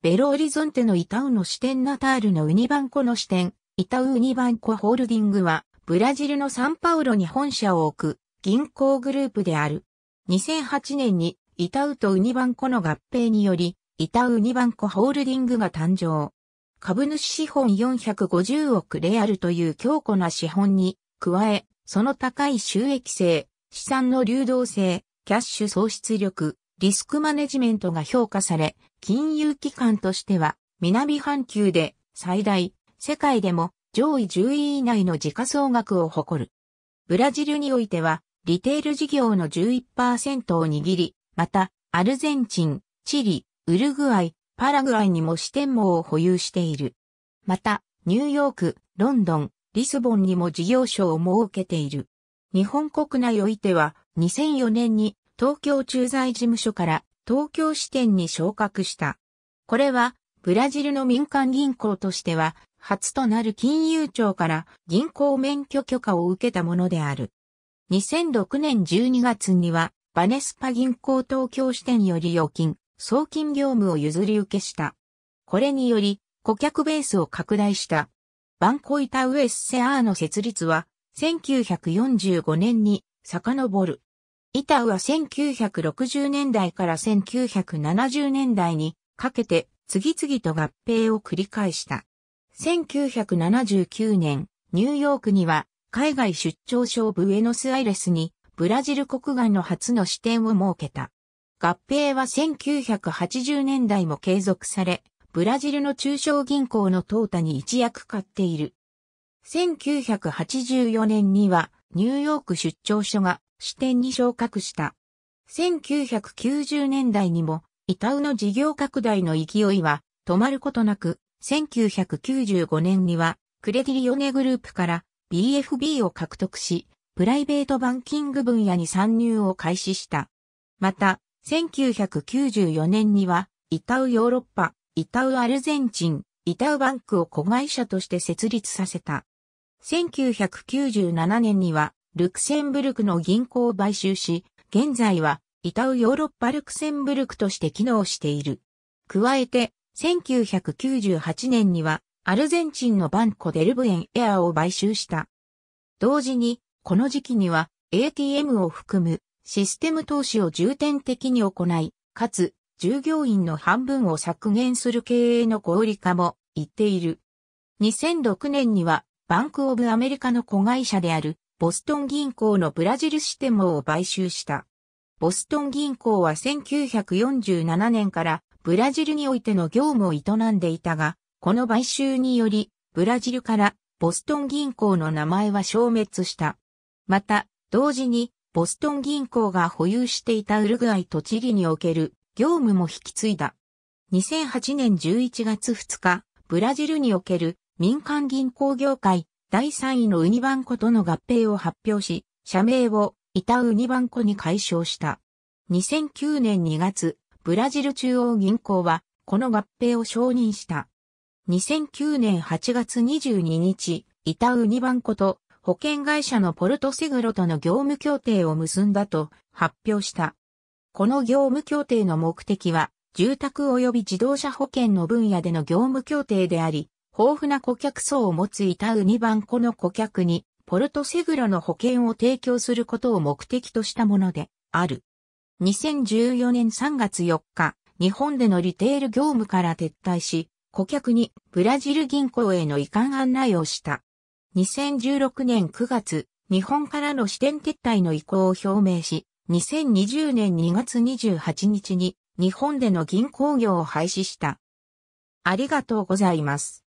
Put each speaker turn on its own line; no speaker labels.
ベロオリゾンテのイタウの支店ナタールのウニバンコの支店、イタウウニバンコホールディングは、ブラジルのサンパウロに本社を置く銀行グループである。2008年にイタウとウニバンコの合併により、イタウウニバンコホールディングが誕生。株主資本450億レアルという強固な資本に、加え、その高い収益性、資産の流動性、キャッシュ創出力、リスクマネジメントが評価され、金融機関としては、南半球で最大、世界でも上位10位以内の時価総額を誇る。ブラジルにおいては、リテール事業の11%を握り、また、アルゼンチン、チリ、ウルグアイ、パラグアイにも支店網を保有している。また、ニューヨーク、ロンドン、リスボンにも事業所を設けている。日本国内おいては、2004年に東京駐在事務所から東京支店に昇格した。これは、ブラジルの民間銀行としては、初となる金融庁から銀行免許許可を受けたものである。2006年12月には、バネスパ銀行東京支店より預金、送金業務を譲り受けした。これにより、顧客ベースを拡大した。バンコイタウエスセアーの設立は、1945年に遡る。イタウは1960年代から1970年代にかけて次々と合併を繰り返した。1979年、ニューヨークには海外出張所。ブエノスアイレスにブラジル国外の初の支店を設けた。合併は1980年代も継続され、ブラジルの中小銀行の淘汰に一役買っている。1984年にはニューヨーク出張所が支店に昇格した。1990年代にも、イタウの事業拡大の勢いは止まることなく、1995年には、クレディリオネグループから BFB を獲得し、プライベートバンキング分野に参入を開始した。また、1994年には、イタウヨーロッパ、イタウアルゼンチン、イタウバンクを子会社として設立させた。1997年には、ルクセンブルクの銀行を買収し、現在は、イタウヨーロッパルクセンブルクとして機能している。加えて、1998年には、アルゼンチンのバンコデルブエンエアを買収した。同時に、この時期には、ATM を含むシステム投資を重点的に行い、かつ、従業員の半分を削減する経営の合理化も言っている。2006年には、バンクオブアメリカの子会社であるボストン銀行のブラジル支店を買収した。ボストン銀行は1947年からブラジルにおいての業務を営んでいたが、この買収により、ブラジルからボストン銀行の名前は消滅した。また、同時に、ボストン銀行が保有していたウルグアイとチリにおける業務も引き継いだ。2008年11月2日、ブラジルにおける民間銀行業界第3位のウニバンコとの合併を発表し、社名をイタウニバンコに解消した。2009年2月、ブラジル中央銀行は、この合併を承認した。2009年8月22日、イタウニバンコと保険会社のポルトセグロとの業務協定を結んだと発表した。この業務協定の目的は、住宅及び自動車保険の分野での業務協定であり、豊富な顧客層を持つイタウニバンコの顧客に、ポルトセグラの保険を提供することを目的としたものである。2014年3月4日、日本でのリテール業務から撤退し、顧客にブラジル銀行への移管案内をした。2016年9月、日本からの支店撤退の意向を表明し、2020年2月28日に日本での銀行業を廃止した。ありがとうございます。